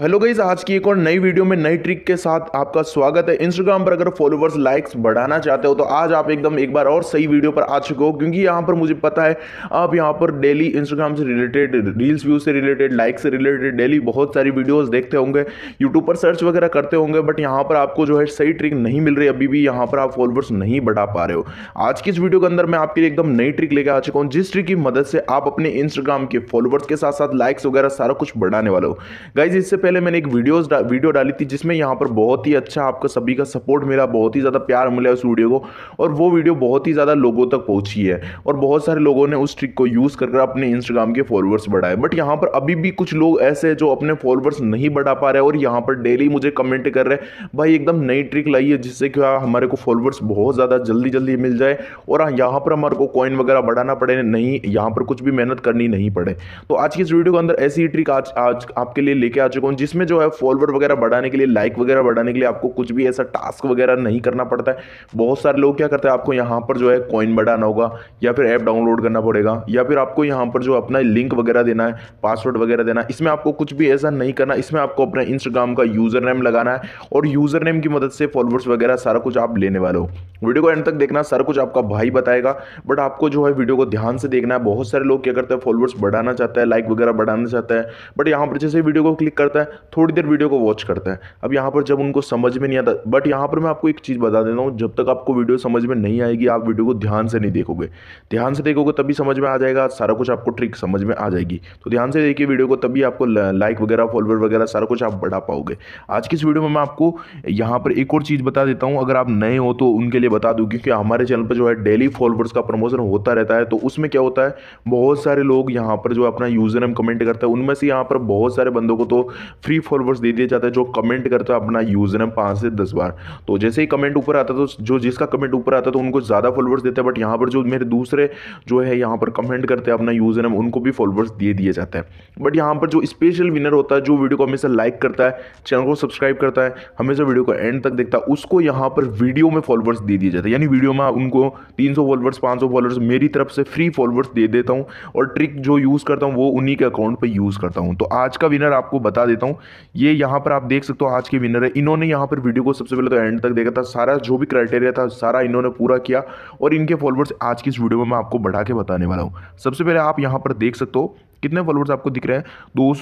hello guys आज की एक और नई वीडियो में नई ट्रिक के साथ आपका स्वागत है इंस्टाग्राम पर अगर फॉलोवर्स लाइक्स बढ़ाना चाहते हो तो आज आप एकदम एक बार और सही वीडियो पर आ चुके हो क्योंकि यहाँ पर मुझे पता है आप यहाँ पर डेली इंस्टाग्राम से रिलेटेड रील्स व्यू से रिलेटेड लाइक से रिलेटेड डेली बहुत सारी वीडियोज़ देखते होंगे यूट्यूब पर सर्च वगैरह करते होंगे बट यहाँ पर आपको जो है सही ट्रिक नहीं मिल रही अभी भी यहाँ पर आप फॉलोवर्स नहीं बढ़ा पा रहे हो आज की इस वीडियो के अंदर मैं आपके लिए एकदम नई ट्रिक लेकर आ चुका हूँ जिस ट्रिक की मदद से आप अपने इंस्टाग्राम के फॉलोवर्स के साथ साथ लाइक्स वगैरह सारा कुछ बढ़ाने वाले हो गाइज इससे पहले मैंने एक वीडियोस डा, वीडियो डाली थी जिसमें यहाँ पर बहुत ही अच्छा आपका सभी का सपोर्ट मिला बहुत ही ज़्यादा प्यार मिला उस वीडियो को और वो वीडियो बहुत ही ज़्यादा लोगों तक पहुँची है और बहुत सारे लोगों ने उस ट्रिक को यूज़ कर अपने इंस्टाग्राम के फॉलोअर्स बढ़ाए बट यहाँ पर अभी भी कुछ लोग ऐसे जो अपने फॉलोअर्स नहीं बढ़ा पा रहे और यहाँ पर डेली मुझे कमेंट कर रहे हैं भाई एकदम नई ट्रिक लाई है जिससे कि हमारे को फॉलोअर्स बहुत ज़्यादा जल्दी जल्दी मिल जाए और हाँ, यहाँ पर हमारे को कॉइन वगैरह बढ़ाना पड़े नहीं यहाँ पर कुछ भी मेहनत करनी नहीं पड़े तो आज की इस वीडियो के अंदर ऐसी ट्रिक आज आज आपके लिए लेके आ चुका हूँ जिसमें जो है फॉलोअर वगैरह बढ़ाने के लिए लाइक वगैरह बढ़ाने के लिए आपको कुछ भी ऐसा टास्क वगैरह नहीं करना पड़ता है बहुत सारे लोग क्या करते हैं आपको यहाँ पर जो है कॉइन बढ़ाना होगा या फिर ऐप डाउनलोड करना पड़ेगा या फिर आपको यहाँ पर जो अपना लिंक वगैरह देना है पासवर्ड वगैरह देना है इसमें आपको कुछ भी ऐसा नहीं करना इसमें आपको अपना इंस्टाग्राम का यूज़र नेम लगाना है और यूज़र नेम की मदद से फॉलोअर्स वगैरह सारा कुछ आप लेने वाले हो वीडियो को एंड तक देखना सारा कुछ आपका भाई बताएगा बट आपको जो है वीडियो को ध्यान से देखना है बहुत सारे लोग क्या करते हैं फॉलोअर्स बढ़ाना चाहते हैं लाइक वगैरह बढ़ाना चाहते हैं बट यहाँ पर जैसे वीडियो को क्लिक करते करता है थोड़ी देर वीडियो को वॉच करता है अब यहाँ पर जब उनको समझ में नहीं आता बट यहाँ पर मैं आपको एक चीज़ बता देता हूँ जब तक आपको वीडियो समझ में नहीं आएगी आप वीडियो को ध्यान से नहीं देखोगे ध्यान से देखोगे तभी समझ में आ जाएगा सारा कुछ आपको ट्रिक समझ में आ जाएगी तो ध्यान से देखिए वीडियो को तभी आपको लाइक वगैरह फॉलोअर वगैरह सारा कुछ आप बढ़ा पाओगे आज की इस वीडियो में मैं आपको यहाँ पर एक और चीज़ बता देता हूँ अगर आप नए हो तो उनके लिए बता दूँ क्योंकि हमारे चैनल पर जो है डेली फॉलोअर्स का प्रमोशन होता रहता है तो उसमें क्या होता है बहुत सारे लोग यहाँ पर जो अपना यूज़र नेम कमेंट करते हैं उनमें से यहाँ पर बहुत सारे बंदों को तो फ्री फॉलोवर्स दे दिया जाता है जो कमेंट करता है अपना यूज़र नेम पाँच से दस बार तो जैसे ही कमेंट ऊपर आता तो जो जिसका कमेंट ऊपर आता तो उनको ज़्यादा फॉलोवर्स देता है बट यहाँ पर जो मेरे दूसरे जो है यहाँ पर कमेंट करते हैं अपना यूज़र नेम उनको भी फॉलोवर्स दे दिया जाता है बट यहाँ पर जो स्पेशल विनर होता है जो वीडियो को हमेशा लाइक करता है चैनल को सब्सक्राइब करता है हमेशा वीडियो को एंड तक देखता है उसको यहाँ पर वीडियो में फॉलोवर्स दे दिए जाते हैं यानी वीडियो में उनको तीन फॉलोवर्स पाँच फॉलोवर्स मेरी तरफ से फ्री फॉलोवर्स दे देता हूँ और ट्रिक जो यूज़ करता हूँ वो उन्हीं के अकाउंट पर यूज़ करता हूँ तो आज का विनर आपको बता देता देता हूँ ये यहाँ पर आप देख सकते हो आज के विनर है इन्होंने यहाँ पर वीडियो को सबसे पहले तो एंड तक देखा था सारा जो भी क्राइटेरिया था सारा इन्होंने पूरा किया और इनके फॉलोअर्स आज की इस वीडियो में मैं आपको बढ़ा के बताने वाला हूँ सबसे पहले आप यहाँ पर देख सकते हो कितने फॉलोवर्स आपको दिख रहे हैं दो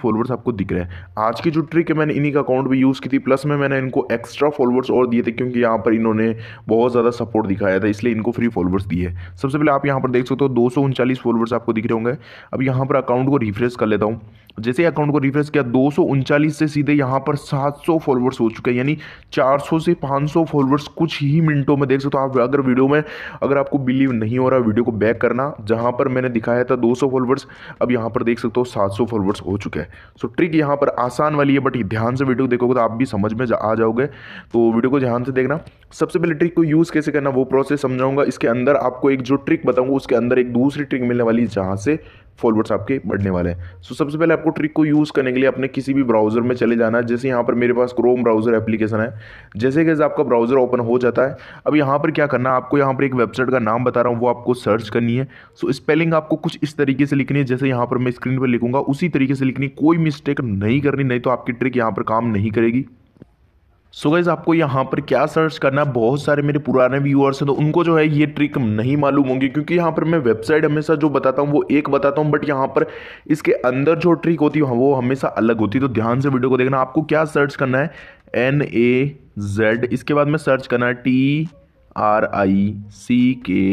फॉलोवर्स आपको दिख रहे हैं आज की जो ट्रिक है मैंने इन्हीं का अकाउंट भी यूज़ की थी प्लस में मैंने इनको एक्स्ट्रा फॉलोवर्स और दिए थे क्योंकि यहाँ पर इन्होंने बहुत ज़्यादा सपोर्ट दिखाया था इसलिए इनको फ्री फॉलोवर्स दिए सबसे पहले आप यहाँ पर देख सकते हो दो फॉलोवर्स आपको दिख रहे होंगे अब यहाँ पर अकाउंट को रिफ्रेश कर लेता हूँ जैसे अकाउंट को रिफ्रेश किया दो से सीधे यहाँ पर सात फॉलोवर्स हो चुके हैं यानी चार से पाँच फॉलोवर्स कुछ ही मिनटों में देख सकते हो आप अगर वीडियो में अगर आपको बिलीव नहीं हो रहा वीडियो को बैक करना जहाँ पर मैंने दिखाया था दो फॉलोवर्स अब यहाँ पर देख सकते हो सात सौ फॉलोअर्स हो चुके हैं सो ट्रिक यहाँ पर आसान वाली है बट ध्यान से वीडियो देखोगे तो आप भी समझ में आ जाओगे तो वीडियो को ध्यान से देखना सबसे पहले ट्रिक को यूज़ कैसे करना वो प्रोसेस समझाऊंगा इसके अंदर आपको एक जो ट्रिक बताऊंगा उसके अंदर एक दूसरी ट्रिक मिलने वाली जहाँ से फॉलोअर्स आपके बढ़ने वाले हैं सो so, सबसे पहले आपको ट्रिक को यूज़ करने के लिए अपने किसी भी ब्राउज़र में चले जाना है जैसे यहाँ पर मेरे पास क्रोम ब्राउज़र एप्लीकेशन है जैसे कि आपका ब्राउज़र ओपन हो जाता है अब यहाँ पर क्या करना है आपको यहाँ पर एक वेबसाइट का नाम बता रहा हूँ वो आपको सर्च करनी है सो so, स्पेलिंग आपको कुछ इस तरीके से लिखनी है जैसे यहाँ पर मैं स्क्रीन पर लिखूंगा उसी तरीके से लिखनी कोई मिस्टेक नहीं करनी नहीं तो आपकी ट्रिक यहाँ पर काम नहीं करेगी सो so गाइज आपको यहाँ पर क्या सर्च करना है बहुत सारे मेरे पुराने व्यूअर्स हैं तो उनको जो है ये ट्रिक नहीं मालूम होगी क्योंकि यहाँ पर मैं वेबसाइट हमेशा जो बताता हूँ वो एक बताता हूँ बट यहाँ पर इसके अंदर जो ट्रिक होती है वो हमेशा अलग होती है तो ध्यान से वीडियो को देखना आपको क्या सर्च करना है एन ए जेड इसके बाद में सर्च करना है टी आर आई सी के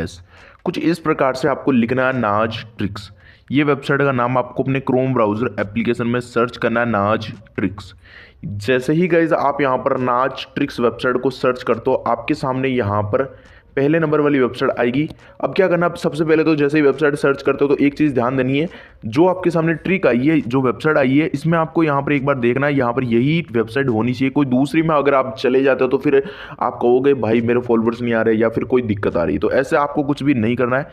एस कुछ इस प्रकार से आपको लिखना है नाज ट्रिक्स ये वेबसाइट का नाम आपको अपने क्रोम ब्राउज़र एप्लीकेशन में सर्च करना है नाज ट्रिक्स जैसे ही गाइज आप यहाँ पर नाज ट्रिक्स वेबसाइट को सर्च करते हो आपके सामने यहाँ पर पहले नंबर वाली वेबसाइट आएगी अब क्या करना सबसे पहले तो जैसे ही वेबसाइट सर्च करते हो तो एक चीज़ ध्यान देनी है जो आपके सामने ट्रिक आई है जो वेबसाइट आई है इसमें आपको यहाँ पर एक बार देखना है यहाँ पर यही वेबसाइट होनी चाहिए कोई दूसरी में अगर आप चले जाते हो तो फिर आप कहोगे भाई मेरे फॉलोअर्स नहीं आ रहे या फिर कोई दिक्कत आ रही तो ऐसे आपको कुछ भी नहीं करना है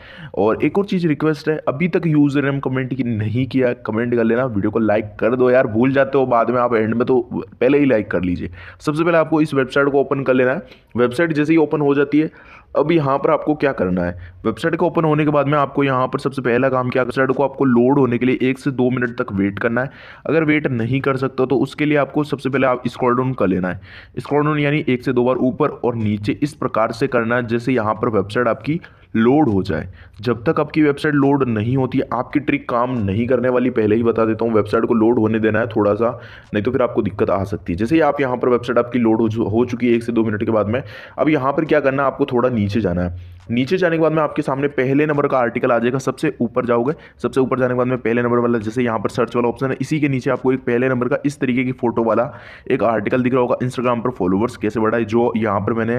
और एक और चीज़ रिक्वेस्ट है अभी तक यूज़र ने कमेंट नहीं किया कमेंट कर लेना वीडियो को लाइक कर दो यार भूल जाते हो बाद में आप एंड में तो पहले ही लाइक कर लीजिए सबसे पहले आपको इस वेबसाइट को ओपन कर लेना है वेबसाइट जैसे ही ओपन हो जाती है अब यहाँ पर आपको क्या करना है वेबसाइट का ओपन होने के बाद में आपको यहाँ पर सबसे पहला काम क्या वेबसाइट को आपको लोड होने के लिए एक से दो मिनट तक वेट करना है अगर वेट नहीं कर सकते तो उसके लिए आपको सबसे पहले आप स्क्रॉल डाउन कर लेना है स्क्रॉल डाउन यानी एक से दो बार ऊपर और नीचे इस प्रकार से करना है जैसे यहाँ पर वेबसाइट आपकी लोड हो जाए जब तक आपकी वेबसाइट लोड नहीं होती आपकी ट्रिक काम नहीं करने वाली पहले ही बता देता हूँ वेबसाइट को लोड होने देना है थोड़ा सा नहीं तो फिर आपको दिक्कत आ सकती है जैसे ही आप यहाँ पर वेबसाइट आपकी लोड हो चुकी है एक से दो मिनट के बाद में अब यहाँ पर क्या करना है आपको थोड़ा नीचे नीचे जाना है नीचे जाने के बाद में आपके सामने पहले नंबर का आर्टिकल आ जाएगा सबसे ऊपर जाओगे सबसे ऊपर जाने के बाद में पहले नंबर वाला जैसे यहाँ पर सर्च वाला ऑप्शन है इसी के नीचे आपको एक पहले नंबर का इस तरीके की फोटो वाला एक आर्टिकल दिख रहा होगा इंस्टाग्राम पर फॉलोवर्स कैसे बढ़ाए जो यहाँ पर मैंने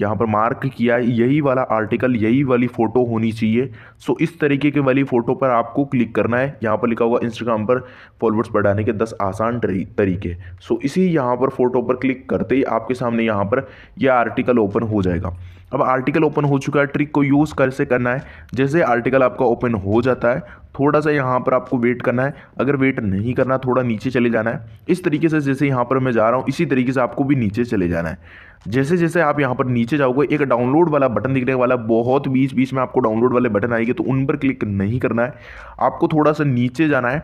यहाँ पर मार्क किया है यही वाला आर्टिकल यही वाली फ़ोटो होनी चाहिए सो इस तरीके की वाली फ़ोटो पर आपको क्लिक करना है यहाँ पर लिखा होगा इंस्टाग्राम पर फॉलोवर्स बढ़ाने के दस आसान तरीके सो इसी यहाँ पर फ़ोटो पर क्लिक करते ही आपके सामने यहाँ पर यह आर्टिकल ओपन हो जाएगा अब आर्टिकल ओपन हो चुका वाला ट्रिक को यूज़ कर से करना है जैसे आर्टिकल आपका ओपन हो जाता है थोड़ा सा यहाँ पर आपको वेट करना है अगर वेट नहीं करना थोड़ा नीचे चले जाना है इस तरीके से जैसे यहाँ पर मैं जा रहा हूँ इसी तरीके से आपको भी नीचे चले जाना है जैसे जैसे आप यहाँ पर नीचे जाओगे एक डाउनलोड वाला बटन दिखने वाला बहुत बीच बीच में आपको डाउनलोड वाले बटन आएंगे तो उन पर क्लिक नहीं करना है आपको थोड़ा सा नीचे जाना है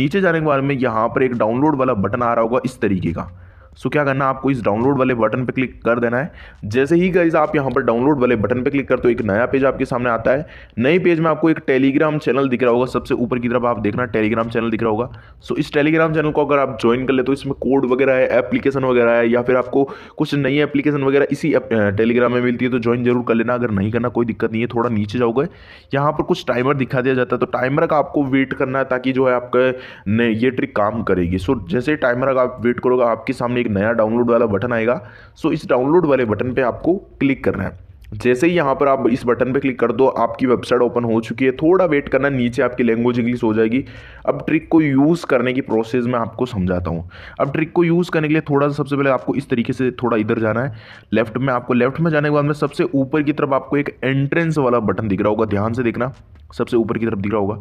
नीचे जाने के बाद में यहाँ पर एक डाउनलोड वाला बटन आ रहा होगा इस तरीके का सो क्या करना आपको इस डाउनलोड वाले बटन पर क्लिक कर देना है जैसे ही गाइज आप यहाँ पर डाउनलोड वाले बटन पर क्लिक कर तो एक नया पेज आपके सामने आता है नई पेज में आपको एक टेलीग्राम चैनल दिख रहा होगा सबसे ऊपर की तरफ आप देखना टेलीग्राम चैनल दिख रहा होगा सो इस टेलीग्राम चैनल को अगर आप ज्वाइन कर ले तो इसमें कोड वगैरह है एप्लीकेशन वगैरह है या फिर आपको कुछ नई एप्लीकेशन वगैरह इसी टेलीग्राम में मिलती है तो ज्वाइन जरूर कर लेना अगर नहीं करना कोई दिक्कत नहीं है थोड़ा नीचे जाओगे यहाँ पर कुछ टाइमर दिखा दिया जाता है तो टाइमर का आपको वेट करना है ताकि जो है आपका ये ट्रिक काम करेगी सो जैसे टाइमर का आप वेट करोगे आपके सामने एक नया डाउनलोड वाला बटन आएगा सो इस डाउनलोड वाले बटन पर आपको क्लिक करना है जैसे ही यहाँ पर आप इस बटन पर क्लिक कर दो आपकी वेबसाइट ओपन हो चुकी है थोड़ा वेट करना नीचे आपकी लैंग्वेज इंग्लिश हो जाएगी अब ट्रिक को यूज़ करने की प्रोसेस मैं आपको समझाता हूँ अब ट्रिक को यूज़ करने के लिए थोड़ा सा सबसे पहले आपको इस तरीके से थोड़ा इधर जाना है लेफ्ट में आपको लेफ्ट में जाने के बाद में सबसे ऊपर की तरफ आपको एक एंट्रेंस वाला बटन दिख रहा होगा ध्यान से देखना सबसे ऊपर की तरफ दिख रहा होगा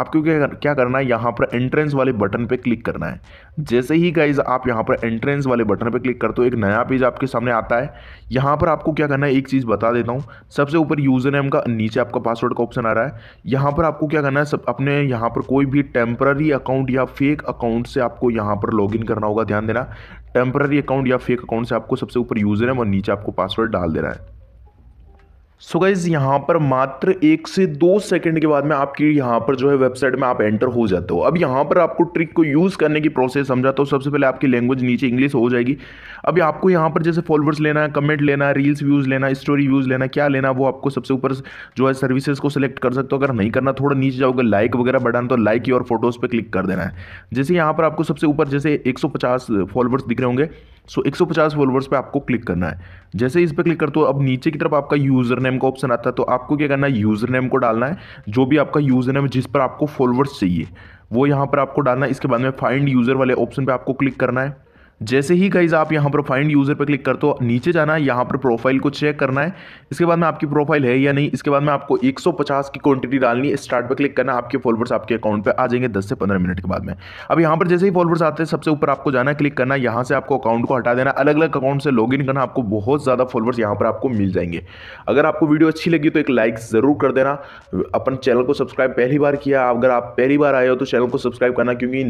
आपको क्या क्या करना है यहाँ पर एंट्रेंस वाले बटन पे क्लिक करना है जैसे ही गाइज आप यहाँ पर एंट्रेंस वाले बटन पे क्लिक करते हो एक नया पेज आपके सामने आता है यहाँ पर आपको क्या करना है एक चीज़ बता बता देता हूँ सबसे ऊपर यूज़र नेम का नीचे आपका पासवर्ड का ऑप्शन आ रहा है यहाँ पर आपको क्या करना है सब अपने यहाँ पर कोई भी टेम्प्ररी अकाउंट या फेक अकाउंट से आपको यहाँ पर इन करना होगा ध्यान देना टेम्प्ररी अकाउंट या फेक अकाउंट से आपको सबसे ऊपर यूज़र नेम और नीचे आपको पासवर्ड डाल देना है सो so गाइज़ यहाँ पर मात्र एक से दो सेकंड के बाद में आपकी यहाँ पर जो है वेबसाइट में आप एंटर हो जाते हो अब यहाँ पर आपको ट्रिक को यूज़ करने की प्रोसेस समझाता हूँ सबसे पहले आपकी लैंग्वेज नीचे इंग्लिश हो जाएगी अभी आपको यहाँ पर जैसे फॉलोवर्स लेना है कमेंट लेना है रील्स व्यूज़ लेना स्टोरी व्यूज़ लेना क्या लेना वो आपको सबसे ऊपर जो है सर्विसेज को सिलेक्ट कर सकते हो अगर नहीं करना थोड़ा नीचे जाओगे लाइक वगैरह बढ़ाना तो लाइक और फोटोज़ पर क्लिक कर देना है जैसे यहाँ पर आपको सबसे ऊपर जैसे एक फॉलोवर्स दिख रहे होंगे सो एक 150 फॉलोअर्स पे आपको क्लिक करना है जैसे इस पर क्लिक करते हो अब नीचे की तरफ आपका यूज़र नेम का ऑप्शन आता है तो आपको क्या करना है यूज़र नेम को डालना है जो भी आपका यूज़र नेम जिस पर आपको फॉलोवर्स चाहिए वो यहाँ पर आपको डालना है इसके बाद में फाइंड यूज़र वाले ऑप्शन पे आपको क्लिक करना है जैसे ही गाइज आप यहाँ पर फाइंड यूज़र पर क्लिक कर तो नीचे जाना है यहाँ पर प्रोफाइल को चेक करना है इसके बाद में आपकी प्रोफाइल है या नहीं इसके बाद में आपको 150 की क्वांटिटी डालनी है स्टार्ट पर क्लिक करना आपके फॉलोवर्स आपके अकाउंट पर आ जाएंगे 10 से 15 मिनट के बाद में अब यहाँ पर जैसे ही फॉलोवर्स आते हैं सबसे ऊपर आपको जाना क्लिक करना यहाँ से आपको अकाउंट को हटा देना अलग अलग अकाउंट से लॉग करना आपको बहुत ज़्यादा फॉलोवर्स यहाँ पर आपको मिल जाएंगे अगर आपको वीडियो अच्छी लगी तो एक लाइक ज़रूर कर देना अपन चैनल को सब्सक्राइब पहली बार किया अगर आप पहली बार आए हो तो चैनल को सब्सक्राइब करना क्योंकि